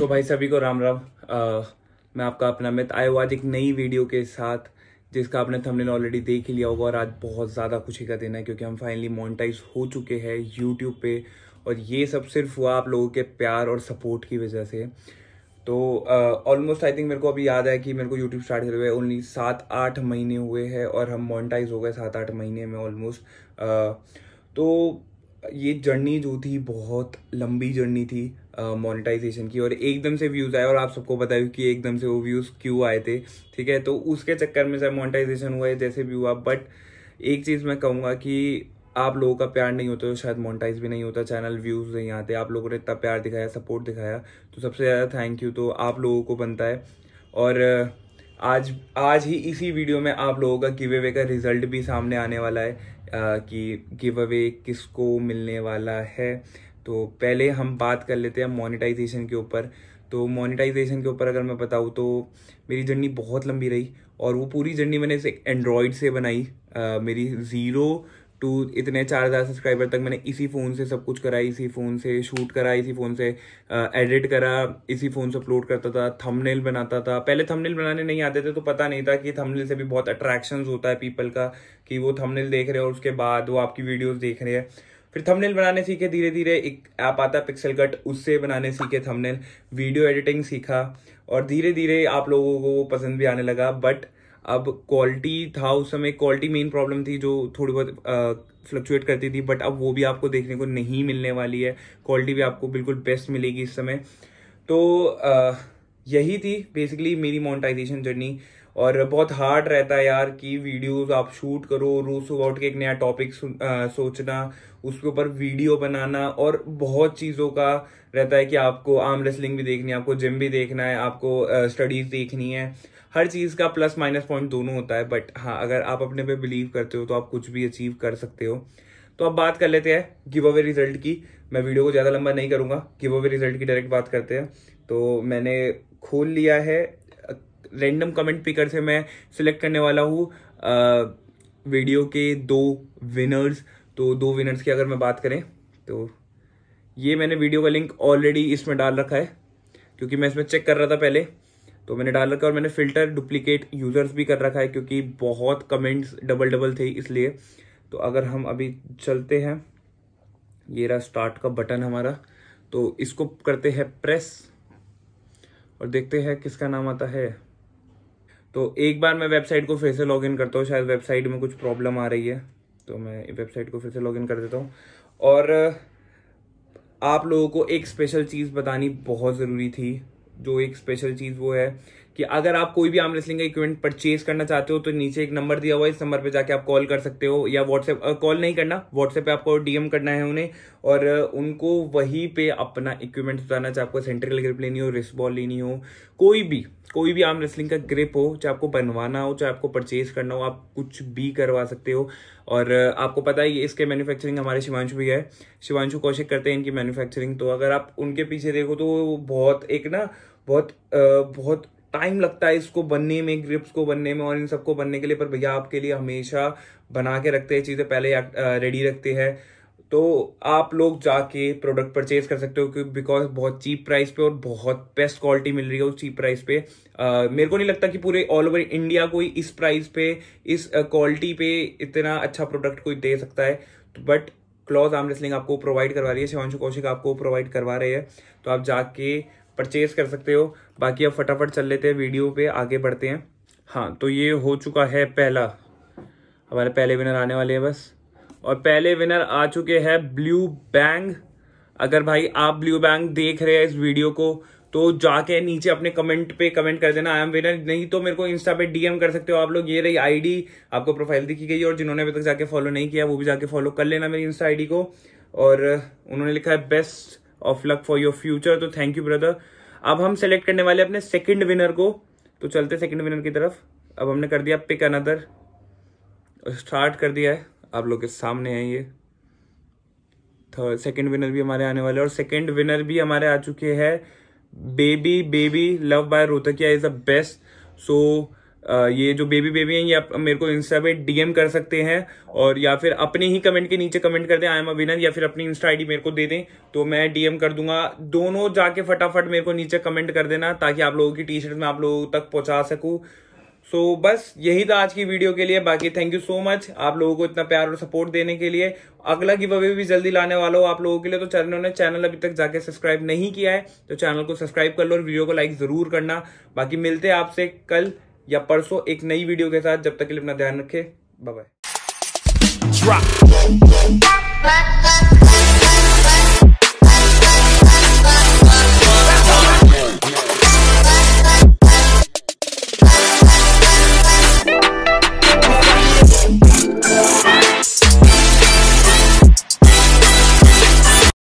तो भाई सभी को राम राम आ, मैं आपका अपना मित आया हुआ आज एक नई वीडियो के साथ जिसका आपने थंबनेल ऑलरेडी देख ही लिया होगा और आज बहुत ज़्यादा खुशी का दिन है क्योंकि हम फाइनली मोनिटाइज हो चुके हैं यूट्यूब पे और ये सब सिर्फ हुआ आप लोगों के प्यार और सपोर्ट की वजह से तो ऑलमोस्ट आई थिंक मेरे को अभी याद है कि मेरे को यूट्यूब स्टार्ट हुए ओनली सात आठ महीने हुए हैं और हम मोनिटाइज हो गए सात आठ महीने में ऑलमोस्ट तो ये जर्नी जो थी बहुत लंबी जर्नी थी मोनेटाइजेशन की और एकदम से व्यूज़ आए और आप सबको है कि एकदम से वो व्यूज़ क्यों आए थे ठीक है तो उसके चक्कर में सर मोनेटाइजेशन हुआ है जैसे भी हुआ बट एक चीज़ मैं कहूँगा कि आप लोगों का प्यार नहीं होता तो शायद मोनेटाइज भी नहीं होता चैनल व्यूज़ नहीं आते आप लोगों ने इतना प्यार दिखाया सपोर्ट दिखाया तो सबसे ज़्यादा थैंक यू तो आप लोगों को बनता है और आज आज ही इसी वीडियो में आप लोगों का गिव अवे का रिजल्ट भी सामने आने वाला है आ, कि गिव अवे किसको मिलने वाला है तो पहले हम बात कर लेते हैं मोनेटाइजेशन के ऊपर तो मोनेटाइजेशन के ऊपर अगर मैं बताऊँ तो मेरी जर्नी बहुत लंबी रही और वो पूरी जर्नी मैंने एक एंड्रॉयड से बनाई आ, मेरी ज़ीरो टू इतने चार हज़ार सब्सक्राइबर तक मैंने इसी फ़ोन से सब कुछ करा इसी फ़ोन से शूट करा इसी फ़ोन से एडिट करा इसी फ़ोन से अपलोड करता था थंबनेल बनाता था पहले थंबनेल बनाने नहीं आते थे तो पता नहीं था कि थंबनेल से भी बहुत अट्रैक्शन होता है पीपल का कि वो थंबनेल देख रहे हैं और उसके बाद वो आपकी वीडियोज़ देख रहे हैं फिर थंबनेल बनाने सीखे धीरे धीरे एक ऐप आता है पिक्सल कट उससे बनाने सीखे थंबनेल वीडियो एडिटिंग सीखा और धीरे धीरे आप लोगों को वो पसंद भी आने लगा बट अब क्वालिटी था उस समय क्वालिटी मेन प्रॉब्लम थी जो थोड़ी बहुत फ्लक्चुएट करती थी बट अब वो भी आपको देखने को नहीं मिलने वाली है क्वालिटी भी आपको बिल्कुल बेस्ट मिलेगी इस समय तो आ, यही थी बेसिकली मेरी मोनेटाइजेशन जर्नी और बहुत हार्ड रहता है यार कि वीडियोस आप शूट करो रोज सुबह उठ के एक नया टॉपिक सोचना उसके ऊपर वीडियो बनाना और बहुत चीज़ों का रहता है कि आपको आर्म रेसलिंग भी देखनी है आपको जिम भी देखना है आपको स्टडीज़ देखनी है हर चीज़ का प्लस माइनस पॉइंट दोनों होता है बट हाँ अगर आप अपने पे बिलीव करते हो तो आप कुछ भी अचीव कर सकते हो तो अब बात कर लेते हैं गिव अवे रिजल्ट की मैं वीडियो को ज़्यादा लंबा नहीं करूँगा गिव अवे रिजल्ट की डायरेक्ट बात करते हैं तो मैंने खोल लिया है रेंडम कमेंट पिकर से मैं सिलेक्ट करने वाला हूँ वीडियो के दो विनर्स तो दो विनर्स की अगर मैं बात करें तो ये मैंने वीडियो का लिंक ऑलरेडी इसमें डाल रखा है क्योंकि मैं इसमें चेक कर रहा था पहले तो मैंने डाल रखा है और मैंने फ़िल्टर डुप्लीकेट यूज़र्स भी कर रखा है क्योंकि बहुत कमेंट्स डबल डबल थे इसलिए तो अगर हम अभी चलते हैं ये रहा स्टार्ट का बटन हमारा तो इसको करते हैं प्रेस और देखते हैं किसका नाम आता है तो एक बार मैं वेबसाइट को फिर से लॉग करता हूँ शायद वेबसाइट में कुछ प्रॉब्लम आ रही है तो मैं वेबसाइट को फिर से लॉगिन कर देता हूँ और आप लोगों को एक स्पेशल चीज़ बतानी बहुत ज़रूरी थी जो एक स्पेशल चीज़ वो है कि अगर आप कोई भी आम रेसलिंग का इक्विपमेंट परचेज करना चाहते हो तो नीचे एक नंबर दिया हुआ है इस नंबर पे जाके आप कॉल कर सकते हो या व्हाट्सएप कॉल नहीं करना व्हाट्सएप पे आपको डीएम करना है उन्हें और उनको वहीं पे अपना इक्विपमेंट बताना चाहे आपको सेंट्रल ग्रिप लेनी हो रिस्ट बॉल लेनी हो कोई भी कोई भी आम रेसलिंग का ग्रिप हो चाहे आपको बनवाना हो चाहे आपको परचेज करना हो आप कुछ भी करवा सकते हो और आपको पता है इसके मैन्युफैक्चरिंग हमारे शिवांशु भी है शिवांशु कौशिक करते हैं इनकी मैन्युफैक्चरिंग तो अगर आप उनके पीछे देखो तो बहुत एक ना बहुत बहुत टाइम लगता है इसको बनने में ग्रिप्स को बनने में और इन सबको बनने के लिए पर भैया आपके लिए हमेशा बना के रखते हैं चीज़ें पहले रेडी रखते हैं तो आप लोग जाके प्रोडक्ट परचेज कर सकते हो क्योंकि बिकॉज बहुत चीप प्राइस पे और बहुत बेस्ट क्वालिटी मिल रही है उस चीप प्राइस पे आ, मेरे को नहीं लगता कि पूरे ऑल ओवर इंडिया कोई इस प्राइस पे इस क्वालिटी पे इतना अच्छा प्रोडक्ट कोई दे सकता है तो बट क्लॉज आम रेसलिंग आपको प्रोवाइड करवा रही है शिवानशु कौशिक आपको प्रोवाइड करवा रहे हैं तो आप जाके परचेज कर सकते हो बाकी अब फटाफट चल लेते हैं वीडियो पे आगे बढ़ते हैं हाँ तो ये हो चुका है पहला हमारे पहले विनर आने वाले हैं बस और पहले विनर आ चुके हैं ब्लू बैंग अगर भाई आप ब्लू बैंग देख रहे हैं इस वीडियो को तो जाके नीचे अपने कमेंट पे कमेंट कर देना आई एम विनर नहीं तो मेरे को इंस्टा पे डीएम कर सकते हो आप लोग ये रही आईडी आपको प्रोफाइल दिखी गई और जिन्होंने अभी तक जाके फॉलो नहीं किया वो भी जाके फॉलो कर लेना मेरी इंस्टा आईडी को और उन्होंने लिखा है best of luck for your future तो थैंक यू ब्रदर अब हम सेलेक्ट करने वाले अपने सेकंड विनर को तो चलते सेकंड विनर की तरफ अब हमने कर दिया पिक अनदर स्टार्ट कर दिया है आप लोग के सामने है ये थर्ड सेकंड विनर भी हमारे आने वाले और सेकंड विनर भी हमारे आ चुके हैं baby baby love by Rohtakiya is the best so ये जो बेबी बेबी हैं ये आप मेरे को इंस्टा पे डीएम कर सकते हैं और या फिर अपने ही कमेंट के नीचे कमेंट कर दें आई एम अविनर या फिर अपनी इंस्टा आईडी मेरे को दे दें तो मैं डीएम कर दूंगा दोनों जाके फटाफट मेरे को नीचे कमेंट कर देना ताकि आप लोगों की टी शर्ट में आप लोगों तक पहुंचा सकूँ सो so, बस यही था आज की वीडियो के लिए बाकी थैंक यू सो मच आप लोगों को इतना प्यार और सपोर्ट देने के लिए अगला गिव अवे भी जल्दी लाने वाला हो आप लोगों के लिए तो चैनल ने चैनल अभी तक जाके सब्सक्राइब नहीं किया है तो चैनल को सब्सक्राइब कर लो और वीडियो को लाइक जरूर करना बाकी मिलते हैं आपसे कल या परसों एक नई वीडियो के साथ जब तक के लिए अपना ध्यान रखे बाय बाय